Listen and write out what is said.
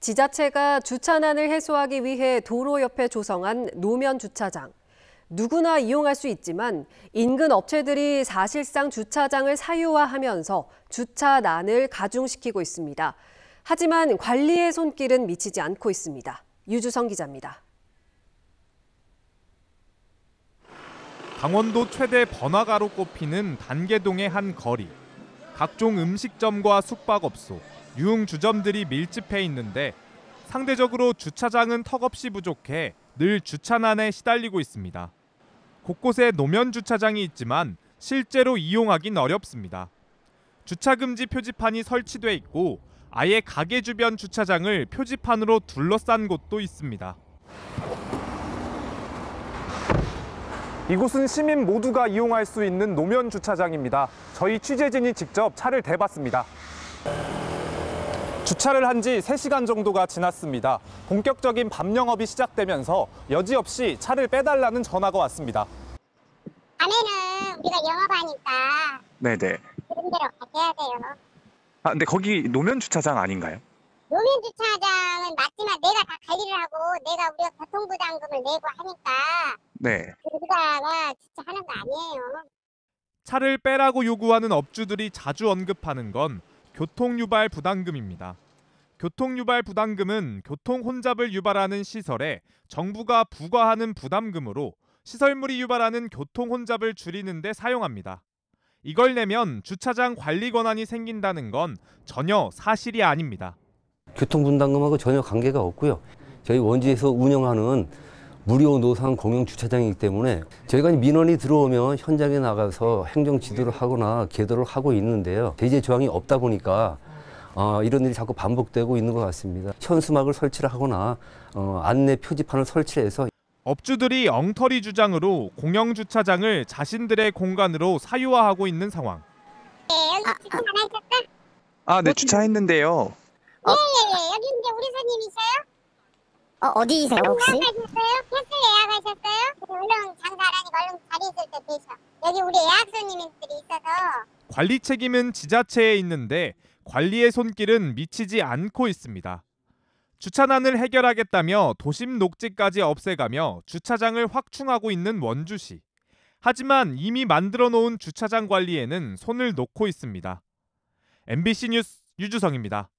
지자체가 주차난을 해소하기 위해 도로 옆에 조성한 노면 주차장. 누구나 이용할 수 있지만 인근 업체들이 사실상 주차장을 사유화하면서 주차난을 가중시키고 있습니다. 하지만 관리의 손길은 미치지 않고 있습니다. 유주성 기자입니다. 강원도 최대 번화가로 꼽히는 단계동의 한 거리. 각종 음식점과 숙박업소, 유흥 주점들이 밀집해 있는데 상대적으로 주차장은 턱없이 부족해 늘 주차난에 시달리고 있습니다. 곳곳에 노면 주차장이 있지만 실제로 이용하긴 어렵습니다. 주차금지 표지판이 설치돼 있고 아예 가게 주변 주차장을 표지판으로 둘러싼 곳도 있습니다. 이곳은 시민 모두가 이용할 수 있는 노면 주차장입니다. 저희 취재진이 직접 차를 대봤습니다. 주차를 한 지 3시간 정도가 지났습니다. 본격적인 밤 영업이 시작되면서 여지없이 차를 빼달라는 전화가 왔습니다. 밤에는 우리가 영업하니까 네네. 그런 대로 가셔야 돼요. 아 근데 거기 노면 주차장 아닌가요? 노면 주차장은 맞지만 내가 다 관리를 하고 내가 우리가 교통부담금을 내고 하니까 네. 그러다가 주차하는 거 아니에요. 차를 빼라고 요구하는 업주들이 자주 언급하는 건 교통유발 부담금입니다. 교통유발 부담금은 교통 혼잡을 유발하는 시설에 정부가 부과하는 부담금으로 시설물이 유발하는 교통 혼잡을 줄이는 데 사용합니다. 이걸 내면 주차장 관리 권한이 생긴다는 건 전혀 사실이 아닙니다. 교통 분담금하고 전혀 관계가 없고요. 저희 원주에서 운영하는 무료 노상 공영 주차장이기 때문에 저희가 민원이 들어오면 현장에 나가서 행정 지도를 하거나 계도를 하고 있는데요. 대제 조항이 없다 보니까 어, 이런 일이 자꾸 반복되고 있는 것 같습니다. 현수막을 설치를 하거나 어, 안내 표지판을 설치해서 업주들이 엉터리 주장으로 공영 주차장을 자신들의 공간으로 사유화하고 있는 상황. 네, 아, 아. 아, 네 뭐 주차했는데요. 예, 예, 예. 여기 이제 우리 손님 어, 있어요? 어, 어디이세요 혹시? 여기 우리 예약 손님들이 있어서 관리 책임은 지자체에 있는데 관리의 손길은 미치지 않고 있습니다. 주차난을 해결하겠다며 도심 녹지까지 없애가며 주차장을 확충하고 있는 원주시. 하지만 이미 만들어 놓은 주차장 관리에는 손을 놓고 있습니다. MBC 뉴스 유주성입니다.